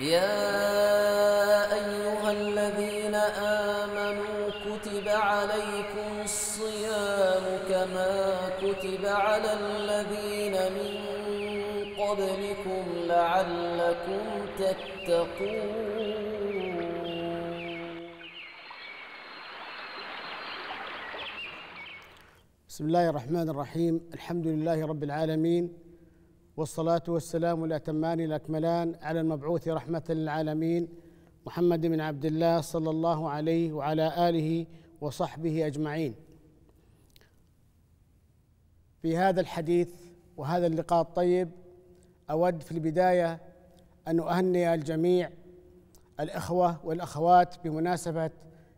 يا أيها الذين آمنوا كتب عليكم الصيام كما كتب على الذين من قبلكم لعلكم تتقون بسم الله الرحمن الرحيم الحمد لله رب العالمين والصلاة والسلام الأتمان الأكملان على المبعوث رحمة للعالمين محمد بن عبد الله صلى الله عليه وعلى آله وصحبه أجمعين في هذا الحديث وهذا اللقاء الطيب أود في البداية أن أهنئ الجميع الإخوة والأخوات بمناسبة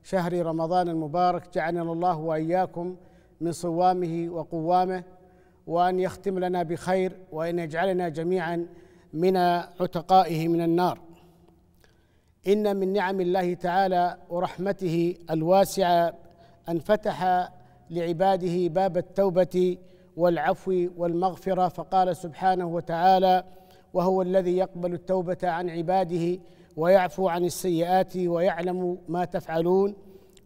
شهر رمضان المبارك جعلنا الله وإياكم من صوامه وقوامه وأن يختم لنا بخير وأن يجعلنا جميعا من عتقائه من النار إن من نعم الله تعالى ورحمته الواسعة أن فتح لعباده باب التوبة والعفو والمغفرة فقال سبحانه وتعالى وهو الذي يقبل التوبة عن عباده ويعفو عن السيئات ويعلم ما تفعلون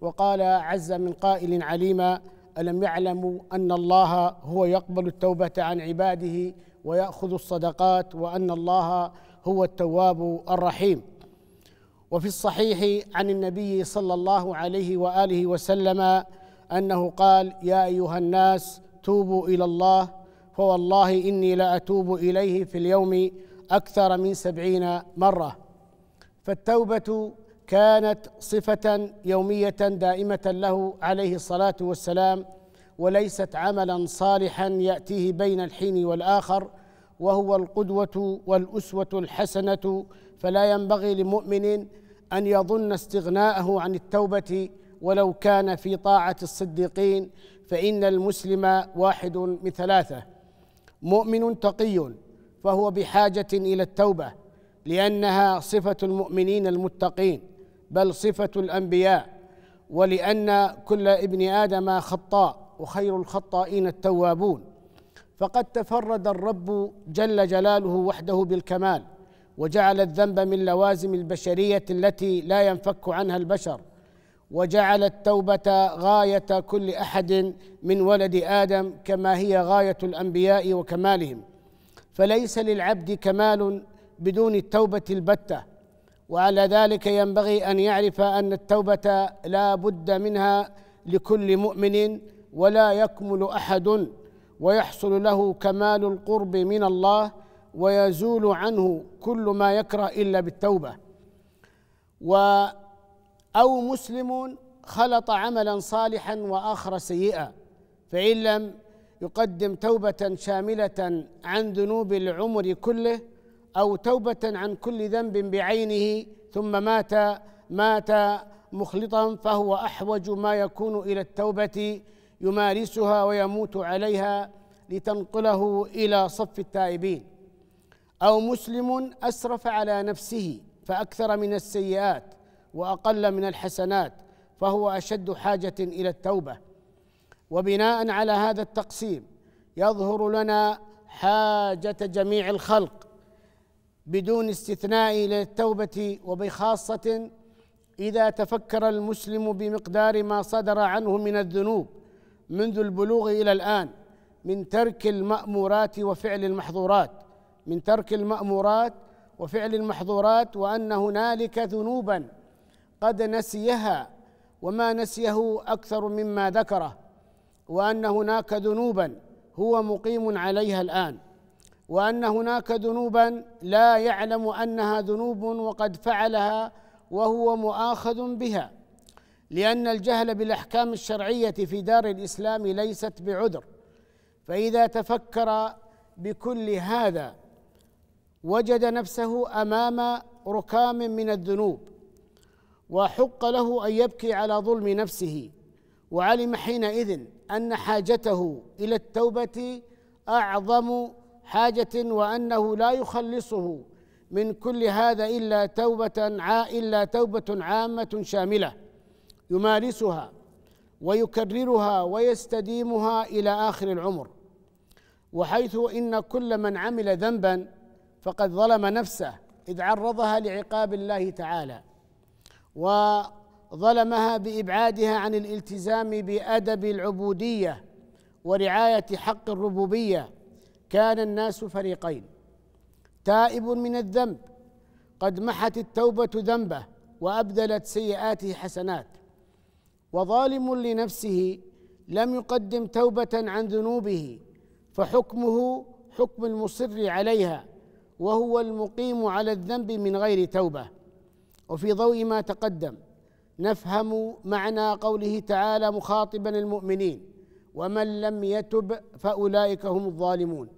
وقال عز من قائل عليما ألم يعلموا أن الله هو يقبل التوبة عن عباده ويأخذ الصدقات وأن الله هو التواب الرحيم وفي الصحيح عن النبي صلى الله عليه وآله وسلم أنه قال يا أيها الناس توبوا إلى الله فوالله إني لأتوب أتوب إليه في اليوم أكثر من سبعين مرة فالتوبة كانت صفة يومية دائمة له عليه الصلاة والسلام وليست عملا صالحا يأتيه بين الحين والآخر وهو القدوة والأسوة الحسنة فلا ينبغي لمؤمن أن يظن استغناءه عن التوبة ولو كان في طاعة الصديقين فإن المسلم واحد من ثلاثة مؤمن تقي فهو بحاجة إلى التوبة لأنها صفة المؤمنين المتقين بل صفه الانبياء ولان كل ابن ادم خطاء وخير الخطائين التوابون فقد تفرد الرب جل جلاله وحده بالكمال وجعل الذنب من لوازم البشريه التي لا ينفك عنها البشر وجعل التوبه غايه كل احد من ولد ادم كما هي غايه الانبياء وكمالهم فليس للعبد كمال بدون التوبه البته وعلى ذلك ينبغي ان يعرف ان التوبه لا بد منها لكل مؤمن ولا يكمل احد ويحصل له كمال القرب من الله ويزول عنه كل ما يكره الا بالتوبه و او مسلم خلط عملا صالحا واخر سيئا فان لم يقدم توبه شامله عن ذنوب العمر كله او توبه عن كل ذنب بعينه ثم مات مات مخلطا فهو احوج ما يكون الى التوبه يمارسها ويموت عليها لتنقله الى صف التائبين او مسلم اسرف على نفسه فاكثر من السيئات واقل من الحسنات فهو اشد حاجه الى التوبه وبناء على هذا التقسيم يظهر لنا حاجه جميع الخلق بدون استثناء للتوبة وبخاصه اذا تفكر المسلم بمقدار ما صدر عنه من الذنوب منذ البلوغ الى الان من ترك المامورات وفعل المحظورات من ترك المامورات وفعل المحظورات وان هنالك ذنوبا قد نسيها وما نسيه اكثر مما ذكره وان هناك ذنوبا هو مقيم عليها الان وان هناك ذنوبا لا يعلم انها ذنوب وقد فعلها وهو مؤاخذ بها لان الجهل بالاحكام الشرعيه في دار الاسلام ليست بعذر فاذا تفكر بكل هذا وجد نفسه امام ركام من الذنوب وحق له ان يبكي على ظلم نفسه وعلم حينئذ ان حاجته الى التوبه اعظم حاجة وأنه لا يخلصه من كل هذا إلا توبة إلا توبة عامة شاملة يمارسها ويكررها ويستديمها إلى آخر العمر وحيث إن كل من عمل ذنبا فقد ظلم نفسه إذ عرضها لعقاب الله تعالى وظلمها بإبعادها عن الالتزام بأدب العبودية ورعاية حق الربوبيه كان الناس فريقين تائب من الذنب قد محت التوبه ذنبه وابدلت سيئاته حسنات وظالم لنفسه لم يقدم توبه عن ذنوبه فحكمه حكم المصر عليها وهو المقيم على الذنب من غير توبه وفي ضوء ما تقدم نفهم معنى قوله تعالى مخاطبا المؤمنين ومن لم يتب فاولئك هم الظالمون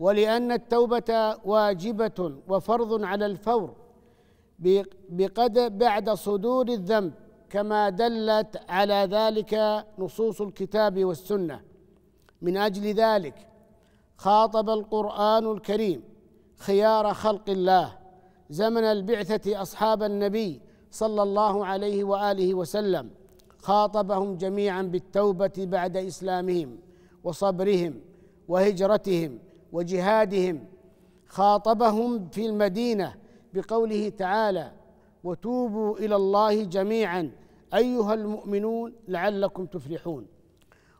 ولأن التوبة واجبة وفرض على الفور بقدر بعد صدور الذنب كما دلت على ذلك نصوص الكتاب والسنة من أجل ذلك خاطب القرآن الكريم خيار خلق الله زمن البعثة أصحاب النبي صلى الله عليه وآله وسلم خاطبهم جميعا بالتوبة بعد إسلامهم وصبرهم وهجرتهم وجهادهم خاطبهم في المدينه بقوله تعالى وتوبوا الى الله جميعا ايها المؤمنون لعلكم تفلحون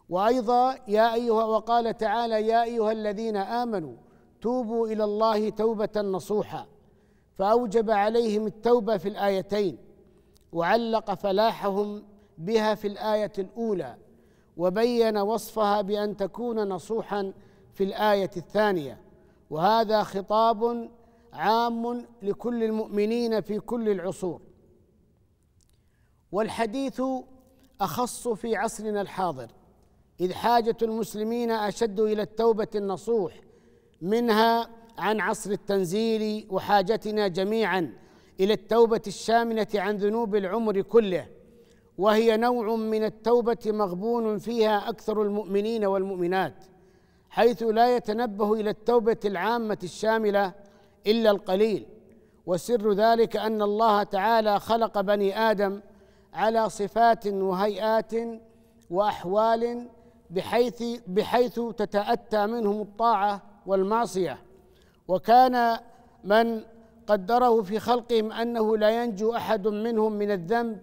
وايضا يا ايها وقال تعالى يا ايها الذين امنوا توبوا الى الله توبه نصوحا فاوجب عليهم التوبه في الايتين وعلق فلاحهم بها في الايه الاولى وبين وصفها بان تكون نصوحا في الايه الثانيه وهذا خطاب عام لكل المؤمنين في كل العصور والحديث اخص في عصرنا الحاضر اذ حاجه المسلمين اشد الى التوبه النصوح منها عن عصر التنزيل وحاجتنا جميعا الى التوبه الشامله عن ذنوب العمر كله وهي نوع من التوبه مغبون فيها اكثر المؤمنين والمؤمنات حيث لا يتنبه الى التوبه العامه الشامله الا القليل وسر ذلك ان الله تعالى خلق بني ادم على صفات وهيئات واحوال بحيث بحيث تتاتى منهم الطاعه والمعصيه وكان من قدره في خلقهم انه لا ينجو احد منهم من الذنب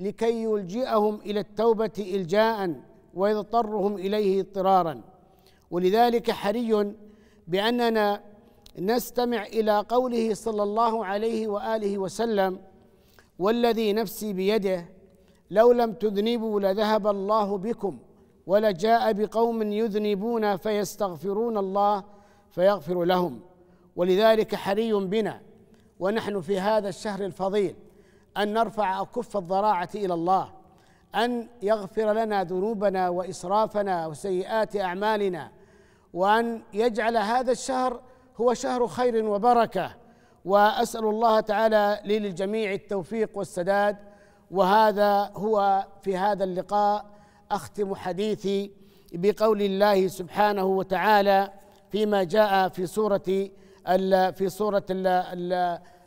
لكي يلجئهم الى التوبه الجاء ويضطرهم اليه اضطرارا ولذلك حري باننا نستمع الى قوله صلى الله عليه واله وسلم والذي نفسي بيده لو لم تذنبوا لذهب الله بكم ولجاء بقوم يذنبون فيستغفرون الله فيغفر لهم ولذلك حري بنا ونحن في هذا الشهر الفضيل ان نرفع اكف الضراعه الى الله ان يغفر لنا ذنوبنا واسرافنا وسيئات اعمالنا وان يجعل هذا الشهر هو شهر خير وبركه واسال الله تعالى للجميع التوفيق والسداد وهذا هو في هذا اللقاء اختم حديثي بقول الله سبحانه وتعالى فيما جاء في سوره في سوره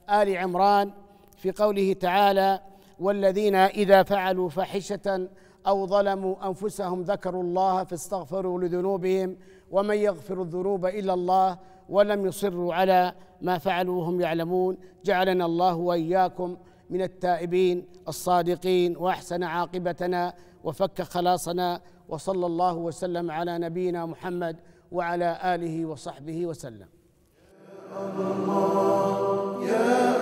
ال عمران في قوله تعالى والذين اذا فعلوا فاحشه او ظلموا انفسهم ذكروا الله فاستغفروا لذنوبهم ومن يغفر الذنوب الا الله ولم يصروا على ما فعلوا وهم يعلمون جعلنا الله واياكم من التائبين الصادقين واحسن عاقبتنا وفك خلاصنا وصلى الله وسلم على نبينا محمد وعلى اله وصحبه وسلم الله يا